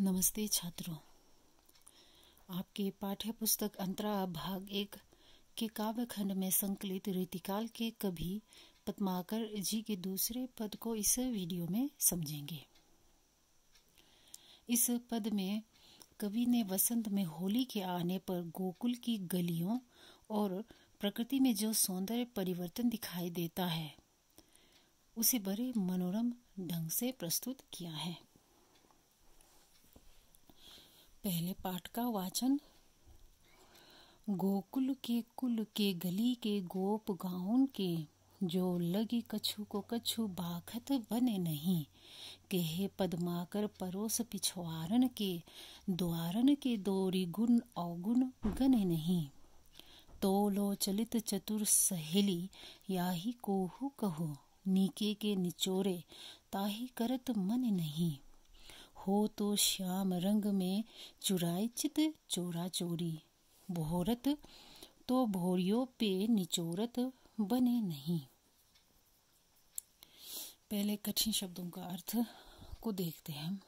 नमस्ते छात्रों आपके पाठ्य पुस्तक अंतरा भाग एक के काव्य खंड में संकलित रीतिकाल के कभी पद्माकर जी के दूसरे पद को इस वीडियो में समझेंगे इस पद में कवि ने वसंत में होली के आने पर गोकुल की गलियों और प्रकृति में जो सौंदर्य परिवर्तन दिखाई देता है उसे बड़े मनोरम ढंग से प्रस्तुत किया है पहले पाठ का वाचन गोकुल के कुल के गली के गोप गाउन के जो लगी कछु को कछु बाखत बने नहीं केहे पदमाकर परोस पिछवारन के द्वारन के दोरी गुण अवगुण गने नहीं तो लो चलित चतुर सहेली याही कोहु कहो नीके के निचोरे ताही करत मन नहीं हो तो श्याम रंग में चुराए चित चोरा चोरी भोरत तो भोरियों पे निचोरत बने नहीं पहले कठिन शब्दों का अर्थ को देखते हैं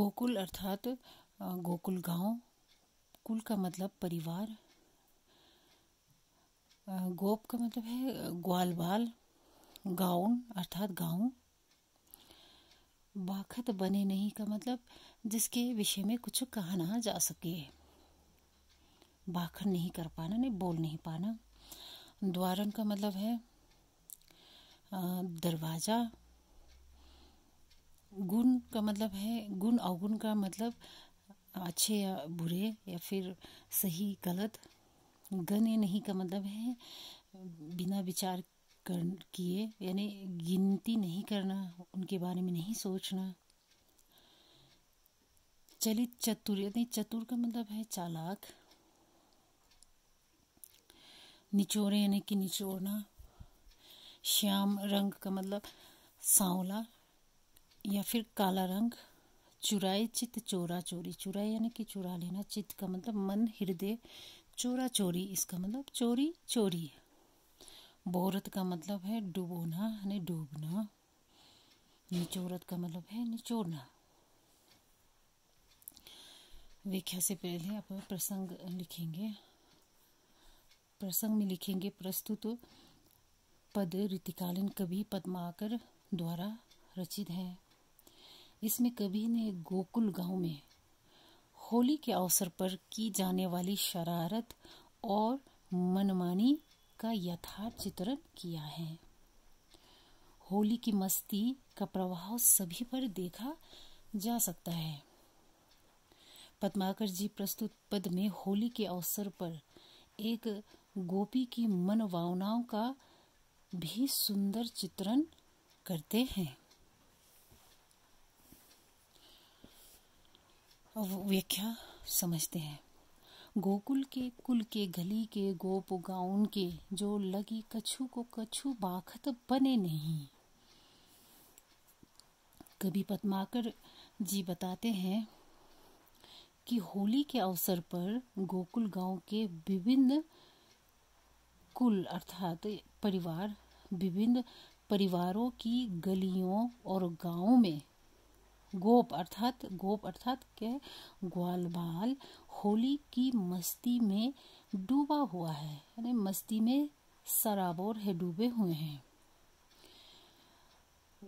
गोकुल अर्थात गोकुल गांव कुल का मतलब परिवार गोप का मतलब है ग्वाल बाल गाउन अर्थात गाँव बाखत बने नहीं का मतलब जिसके विषय में कुछ कहा ना जा सके बाखन नहीं कर पाना नहीं बोल नहीं पाना द्वारन का मतलब है दरवाज़ा गुण का मतलब है गुण अवगुण का मतलब अच्छे या बुरे या फिर सही गलत गने नहीं का मतलब है बिना विचार कर किए यानी गिनती नहीं करना उनके बारे में नहीं सोचना चलित चतुर यानी चतुर का मतलब है चालाक निचोरे यानी कि निचोड़ना श्याम रंग का मतलब सांवला या फिर काला रंग चुराए चित चोरा चोरी चुराए यानी कि चुरा लेना चित का मतलब मन हृदय चोरा चोरी इसका मतलब चोरी चोरी बोरत का मतलब है डुबोना यानी डूबना निचोरत का मतलब है निचोड़ना व्याख्या से पहले आप प्रसंग लिखेंगे प्रसंग में लिखेंगे प्रस्तुत पद ऋतिकालीन कवि पद्माकर द्वारा रचित है इसमें कवि ने गोकुल गांव में होली के अवसर पर की जाने वाली शरारत और मनमानी का यथार्थ चित्रण किया है होली की मस्ती का प्रभाव सभी पर देखा जा सकता है पद्माकर जी प्रस्तुत पद में होली के अवसर पर एक गोपी की मनोभावनाओं का भी सुंदर चित्रण करते हैं अब व्याख्या समझते हैं गोकुल के कुल के गली के गोप गाउन के जो लगी कछु को कछु बाखत बने नहीं कभी पद्माकर जी बताते हैं कि होली के अवसर पर गोकुल गांव के विभिन्न कुल अर्थात परिवार विभिन्न परिवारों की गलियों और गांवों में गोप अर्थात गोप अर्थात के ग्वाल बाल होली की मस्ती में डूबा हुआ है यानी मस्ती में सराबोर है डूबे हुए हैं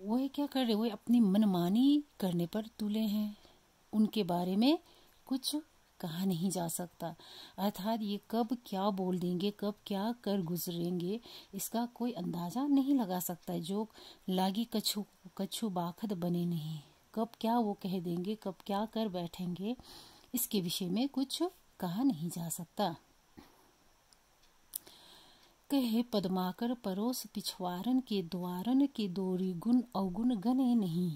वह क्या कर रहे वह अपनी मनमानी करने पर तुले हैं उनके बारे में कुछ कहा नहीं जा सकता अर्थात ये कब क्या बोल देंगे कब क्या कर गुजरेंगे इसका कोई अंदाजा नहीं लगा सकता जो लागी कछु कछु बाखद बने नहीं कब क्या वो कह देंगे कब क्या कर बैठेंगे इसके विषय में कुछ कहा नहीं जा सकता कहे पदमाकर परोस पिछवारन के द्वारन के दोरी गुण अवगुण गने नहीं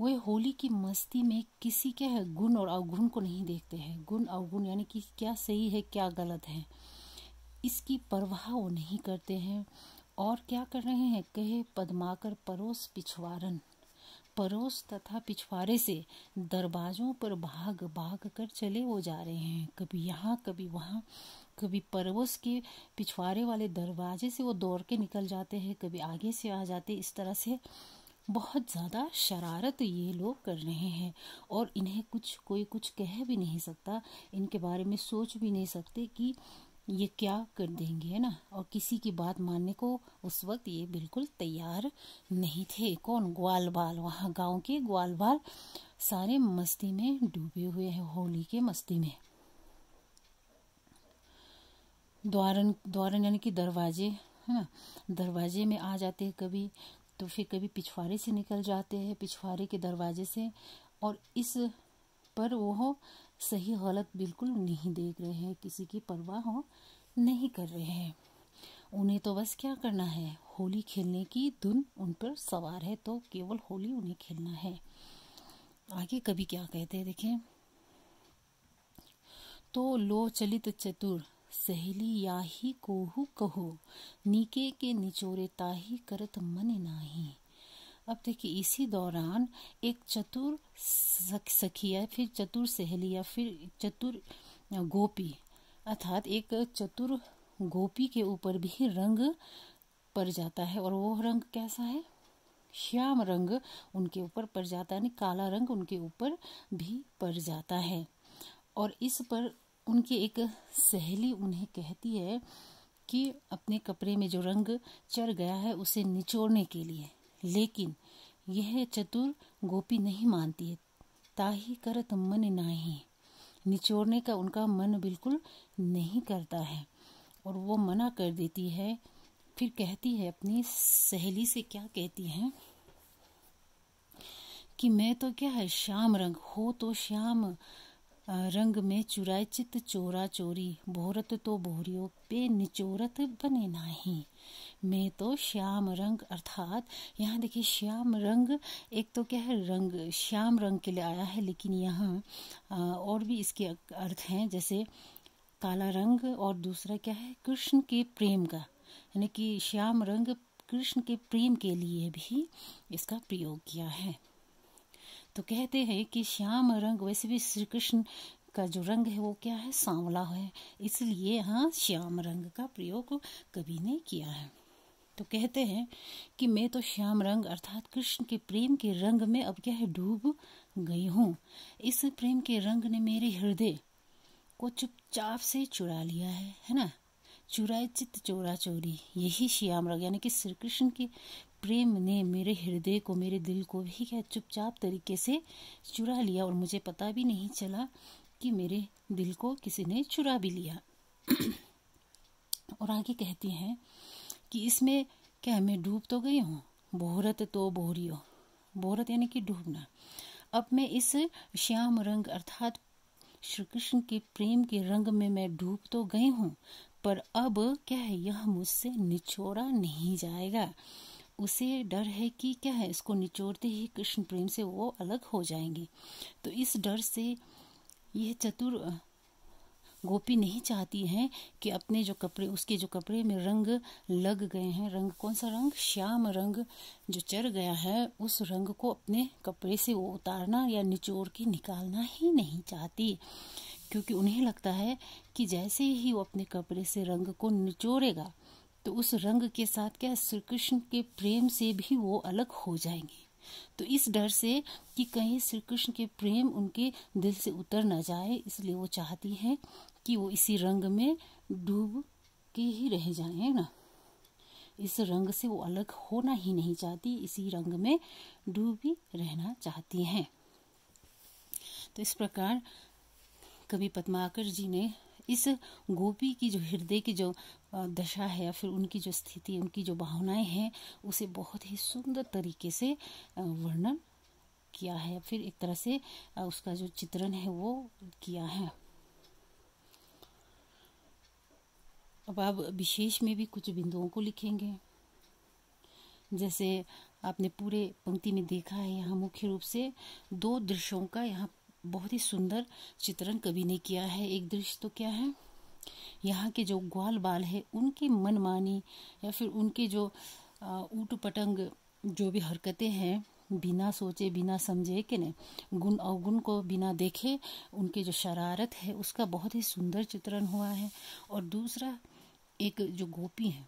वे होली की मस्ती में किसी के है गुण और अवगुण को नहीं देखते हैं गुण अवगुण यानी कि क्या सही है क्या गलत है इसकी परवाह वो नहीं करते हैं और क्या कर रहे हैं कहे पदमाकर परोस पिछवारन परोस तथा पिछवारे से दरवाजों पर भाग भाग कर चले वो जा रहे हैं कभी यहाँ कभी वहाँ कभी परोस के पिछवारे वाले दरवाजे से वो दौड़ के निकल जाते हैं कभी आगे से आ जाते इस तरह से बहुत ज़्यादा शरारत ये लोग कर रहे हैं और इन्हें कुछ कोई कुछ कह भी नहीं सकता इनके बारे में सोच भी नहीं सकते कि ये क्या कर देंगे है ना और किसी की बात मानने को उस वक्त ये बिल्कुल तैयार नहीं थे कौन ग्वाल बाल वहाँ गांव के ग्वाल बाल सारे मस्ती में डूबे हुए हैं होली के मस्ती में द्वारन द्वारन यानी कि दरवाजे है ना दरवाजे में आ जाते हैं कभी तो फिर कभी पिछवाड़े से निकल जाते हैं पिछवाड़े के दरवाजे से और इस पर वो सही गलत बिल्कुल नहीं देख रहे हैं किसी की परवाह हो नहीं कर रहे हैं उन्हें तो बस क्या करना है होली खेलने की धुन उन पर सवार है तो केवल होली उन्हें खेलना है आगे कभी क्या कहते हैं देखें तो लो चलित चतुर सहेली याही कोहू कहो नीके के निचोरे ताही करत मन नाही अब देखिए इसी दौरान एक चतुर सखिया फिर चतुर सहेलिया फिर चतुर गोपी अर्थात एक चतुर गोपी के ऊपर भी रंग पड़ जाता है और वो रंग कैसा है श्याम रंग उनके ऊपर पड़ जाता है काला रंग उनके ऊपर भी पड़ जाता है और इस पर उनकी एक सहेली उन्हें कहती है कि अपने कपड़े में जो रंग चढ़ गया है उसे निचोड़ने के लिए लेकिन यह चतुर गोपी नहीं मानती है ताही करत मन नाही निचोड़ने का उनका मन बिल्कुल नहीं करता है और वो मना कर देती है फिर कहती है अपनी सहेली से क्या कहती है कि मैं तो क्या है श्याम रंग हो तो श्याम रंग में चुराय चित चोरा चोरी भोरत तो भोरियो पे निचोरत बने नाही मैं तो श्याम रंग अर्थात यहाँ देखिए श्याम रंग एक तो क्या है रंग श्याम रंग के लिए आया है लेकिन यहाँ और भी इसके अर्थ हैं जैसे काला रंग और दूसरा क्या है कृष्ण के प्रेम का यानी कि श्याम रंग कृष्ण के प्रेम के लिए भी इसका प्रयोग किया है तो कहते हैं कि श्याम रंग वैसे भी श्री कृष्ण का जो रंग है वो क्या है सांवला है इसलिए यहाँ श्याम रंग का प्रयोग कवि ने किया है तो कहते हैं कि मैं तो श्याम रंग अर्थात कृष्ण के प्रेम के रंग में अब क्या है डूब गई हूँ इस प्रेम के रंग ने मेरे हृदय को चुपचाप से चुरा लिया है है ना चुराए चित्त चोरा चोरी यही श्याम रंग यानी कि श्री कृष्ण के प्रेम ने मेरे हृदय को मेरे दिल को भी क्या चुपचाप तरीके से चुरा लिया और मुझे पता भी नहीं चला कि मेरे दिल को किसी ने चुरा भी लिया और आगे कहती हैं कि इसमें क्या मैं डूब तो गई हूँ बोहरत तो हो बोहरत यानी कि डूबना अब मैं इस श्याम रंग अर्थात श्री कृष्ण के प्रेम के रंग में मैं डूब तो गई हूँ पर अब क्या है यह मुझसे निचोड़ा नहीं जाएगा उसे डर है कि क्या है इसको निचोड़ते ही कृष्ण प्रेम से वो अलग हो जाएंगे तो इस डर से यह चतुर गोपी नहीं चाहती हैं कि अपने जो कपड़े उसके जो कपड़े में रंग लग गए हैं रंग कौन सा रंग श्याम रंग जो चढ़ गया है उस रंग को अपने कपड़े से वो उतारना या निचोड़ के निकालना ही नहीं चाहती क्योंकि उन्हें लगता है कि जैसे ही वो अपने कपड़े से रंग को निचोड़ेगा तो उस रंग के साथ क्या श्री कृष्ण के प्रेम से भी वो अलग हो जाएंगे तो इस डर से कि कहीं श्री कृष्ण के प्रेम उनके दिल से उतर ना जाए इसलिए वो चाहती हैं कि वो इसी रंग में डूब के ही रह जाए है ना इस रंग से वो अलग होना ही नहीं चाहती इसी रंग में डूबी रहना चाहती हैं तो इस प्रकार कवि पद्माकर जी ने इस गोपी की जो हृदय की जो दशा है या फिर उनकी जो स्थिति उनकी जो भावनाएं हैं उसे बहुत ही सुंदर तरीके से वर्णन किया है फिर एक तरह से उसका जो चित्रण है वो किया है अब आप विशेष में भी कुछ बिंदुओं को लिखेंगे जैसे आपने पूरे पंक्ति में देखा है यहाँ मुख्य रूप से दो दृश्यों का यहाँ बहुत ही सुंदर चित्रण कवि ने किया है एक दृश्य तो क्या है यहाँ के जो ग्वाल बाल है उनकी मनमानी या फिर उनकी जो ऊट पटंग जो भी हरकतें हैं बिना सोचे बिना समझे कि नहीं गुण अवगुण को बिना देखे उनके जो शरारत है उसका बहुत ही सुंदर चित्रण हुआ है और दूसरा एक जो गोपी है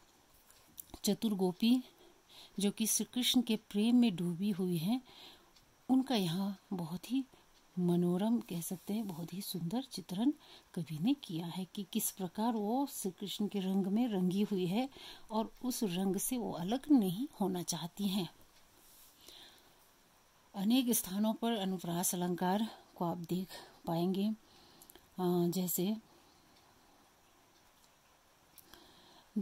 चतुर गोपी जो कि श्री कृष्ण के प्रेम में डूबी हुई हैं उनका यहाँ बहुत ही मनोरम कह सकते हैं बहुत ही सुंदर चित्रण कवि ने किया है कि किस प्रकार वो श्री कृष्ण के रंग में रंगी हुई है और उस रंग से वो अलग नहीं होना चाहती हैं अनेक स्थानों पर अनुप्रास अलंकार को आप देख पाएंगे जैसे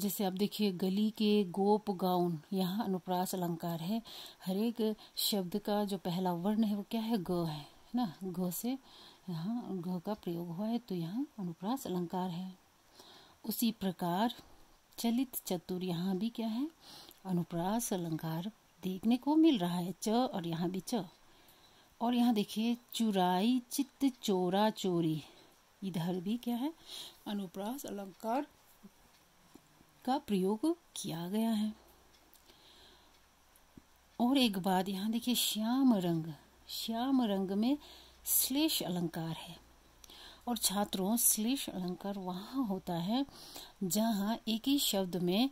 जैसे आप देखिए गली के गोप गाउन यहाँ अनुप्रास अलंकार है हर एक शब्द का जो पहला वर्ण है वो क्या है ग है ना घ से यहाँ घ का प्रयोग हुआ है तो यहाँ अनुप्रास अलंकार है उसी प्रकार चलित चतुर यहाँ भी क्या है अनुप्रास अलंकार देखने को मिल रहा है च और यहाँ भी च और यहाँ देखिए चुराई चित्त चोरा चोरी इधर भी क्या है अनुप्रास अलंकार का प्रयोग किया गया है और एक बात यहाँ देखिए श्याम रंग श्याम रंग में श्लेष अलंकार है और छात्रों श्लेष अलंकार वहाँ होता है जहाँ एक ही शब्द में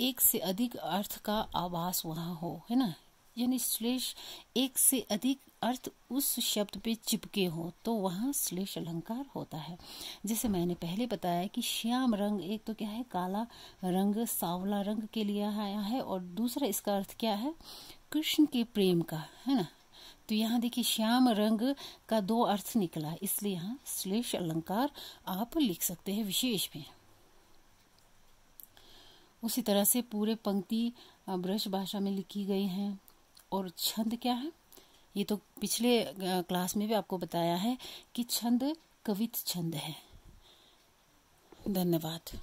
एक से अधिक अर्थ का आवास वहाँ हो है ना यानी श्लेष एक से अधिक अर्थ उस शब्द पे चिपके हो तो वहाँ श्लेष अलंकार होता है जैसे मैंने पहले बताया कि श्याम रंग एक तो क्या है काला रंग सांवला रंग के लिए आया है और दूसरा इसका अर्थ क्या है कृष्ण के प्रेम का है ना तो यहाँ देखिए श्याम रंग का दो अर्थ निकला इसलिए यहाँ श्लेष अलंकार आप लिख सकते हैं विशेष में उसी तरह से पूरे पंक्ति ब्रश भाषा में लिखी गई हैं और छंद क्या है ये तो पिछले क्लास में भी आपको बताया है कि छंद कवित छंद है धन्यवाद